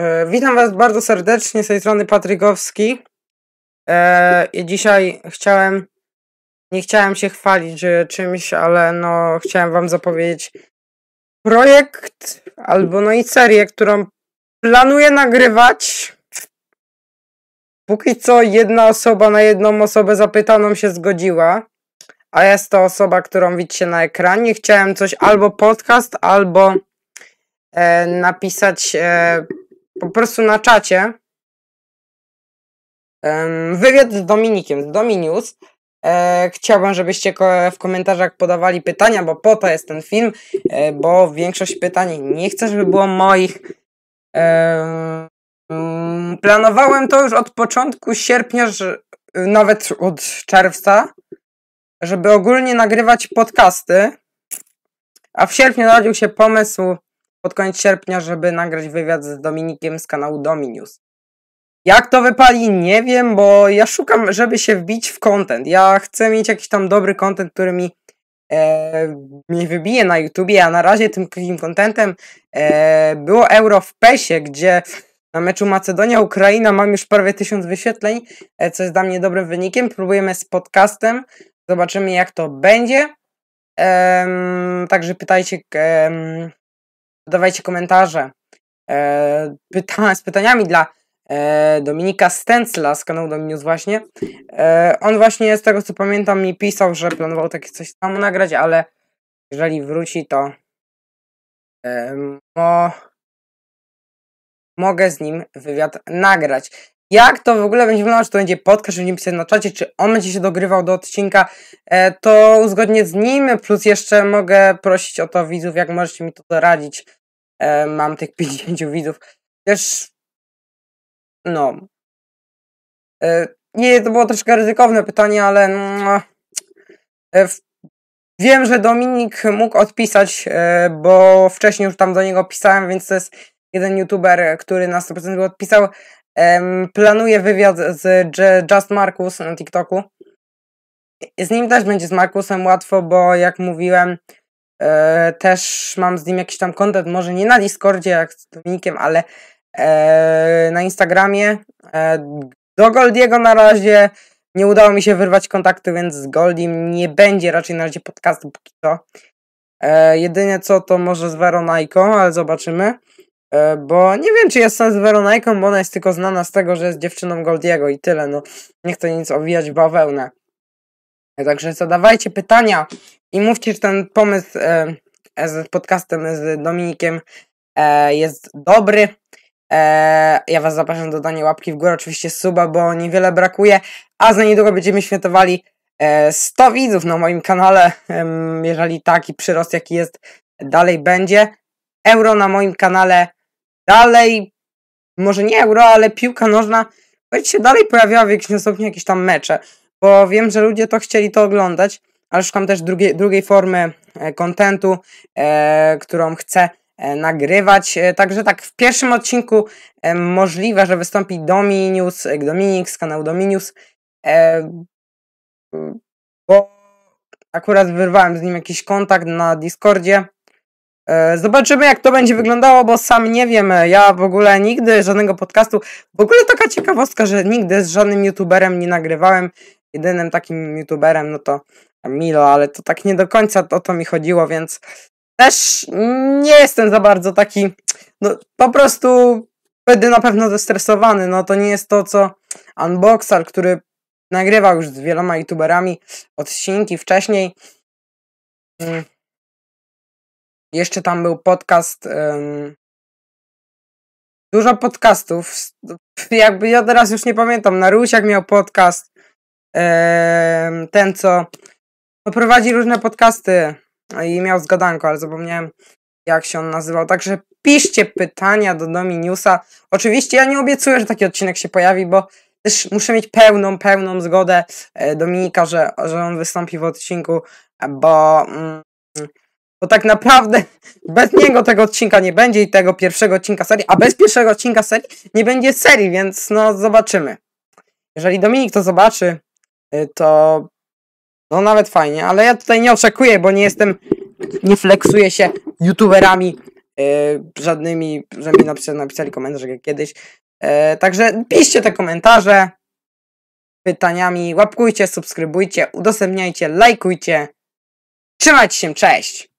E, witam Was bardzo serdecznie z tej strony Patrykowski. E, dzisiaj chciałem, nie chciałem się chwalić czymś, ale no chciałem Wam zapowiedzieć projekt albo no i serię, którą planuję nagrywać. Póki co jedna osoba na jedną osobę zapytaną się zgodziła, a jest to osoba, którą widzicie na ekranie. Chciałem coś albo podcast, albo e, napisać e, po prostu na czacie wywiad z Dominikiem, z Dominius. E, chciałbym, żebyście w komentarzach podawali pytania, bo po to jest ten film, e, bo większość pytań nie chcę, żeby było moich. Planowałem to już od początku sierpnia, nawet od czerwca, żeby ogólnie nagrywać podcasty. A w sierpniu narodził się pomysł pod koniec sierpnia, żeby nagrać wywiad z Dominikiem z kanału Dominius. Jak to wypali? Nie wiem, bo ja szukam, żeby się wbić w content. Ja chcę mieć jakiś tam dobry content, który mi e, mnie wybije na YouTubie, a na razie tym takim contentem e, było Euro w PESie, gdzie na meczu Macedonia-Ukraina mam już prawie tysiąc wyświetleń, e, co jest dla mnie dobrym wynikiem. Próbujemy z podcastem, zobaczymy jak to będzie. E, także pytajcie... E, dawajcie komentarze e, pyta z pytaniami dla e, Dominika Stencla z kanału Dominius właśnie. E, on właśnie z tego co pamiętam mi pisał, że planował takie coś tam nagrać, ale jeżeli wróci to e, mo, mogę z nim wywiad nagrać. Jak to w ogóle będzie wyglądało, czy to będzie podcast, czy będzie pisać na czacie, czy on będzie się dogrywał do odcinka, e, to uzgodnię z nim, plus jeszcze mogę prosić o to widzów, jak możecie mi to doradzić E, mam tych 50 widzów. Też, no. E, nie, to było troszkę ryzykowne pytanie, ale no, e, wiem, że Dominik mógł odpisać, bo wcześniej już tam do niego pisałem, więc to jest jeden youtuber, który na 100% odpisał. Planuje wywiad z Just Markus na TikToku. Z nim też będzie z Markusem łatwo, bo jak mówiłem, E, też mam z nim jakiś tam kontakt, może nie na Discordzie jak z Dominikiem, ale e, na Instagramie. E, do Goldiego na razie nie udało mi się wyrwać kontaktu, więc z Goldim nie będzie raczej na razie podcastu póki co. E, jedynie co to może z Weronajką, ale zobaczymy. E, bo nie wiem, czy jest sens z Weronajką, bo ona jest tylko znana z tego, że jest dziewczyną Goldiego i tyle. No, nie chcę nic owijać bawełnę. E, także zadawajcie pytania. I mówcie, że ten pomysł e, e, z podcastem z Dominikiem e, jest dobry. E, ja Was zapraszam do dania łapki w górę, oczywiście suba, bo niewiele brakuje, a za niedługo będziemy świętowali 100 e, widzów na moim kanale. Jeżeli taki przyrost, jaki jest, dalej będzie. Euro na moim kanale dalej, może nie euro, ale piłka nożna, będzie się dalej pojawiała w jakimś sposób, jakieś tam mecze, bo wiem, że ludzie to chcieli to oglądać ale szukam też drugiej, drugiej formy e, kontentu, e, którą chcę e, nagrywać. Także tak, w pierwszym odcinku możliwe, że wystąpi Dominius, Dominik z kanału Dominius, bo akurat wyrwałem z nim jakiś kontakt na Discordzie. Zobaczymy, jak to będzie wyglądało, bo sam nie wiem. Ja w ogóle nigdy żadnego podcastu. W ogóle taka ciekawostka, że nigdy z żadnym youtuberem nie nagrywałem. Jedynym takim youtuberem, no to Milo, ale to tak nie do końca o to mi chodziło, więc też nie jestem za bardzo taki, no po prostu będę na pewno zestresowany, no to nie jest to co Unboxer, który nagrywał już z wieloma youtuberami odcinki wcześniej. Mm. Jeszcze tam był podcast, um, dużo podcastów, jakby ja teraz już nie pamiętam, Narusiak miał podcast, ten co no prowadzi różne podcasty no i miał zgadanko, ale zapomniałem jak się on nazywał. Także piszcie pytania do Dominiusa. Oczywiście ja nie obiecuję, że taki odcinek się pojawi, bo też muszę mieć pełną, pełną zgodę e, Dominika, że, że on wystąpi w odcinku, bo, mm, bo tak naprawdę bez niego tego odcinka nie będzie i tego pierwszego odcinka serii, a bez pierwszego odcinka serii nie będzie serii, więc no zobaczymy. Jeżeli Dominik to zobaczy, y, to no nawet fajnie, ale ja tutaj nie oczekuję, bo nie jestem, nie flexuję się youtuberami yy, żadnymi, że mi napisali, komentarze jak kiedyś. Yy, także piszcie te komentarze pytaniami, łapkujcie, subskrybujcie, udostępniajcie, lajkujcie. Trzymajcie się, cześć!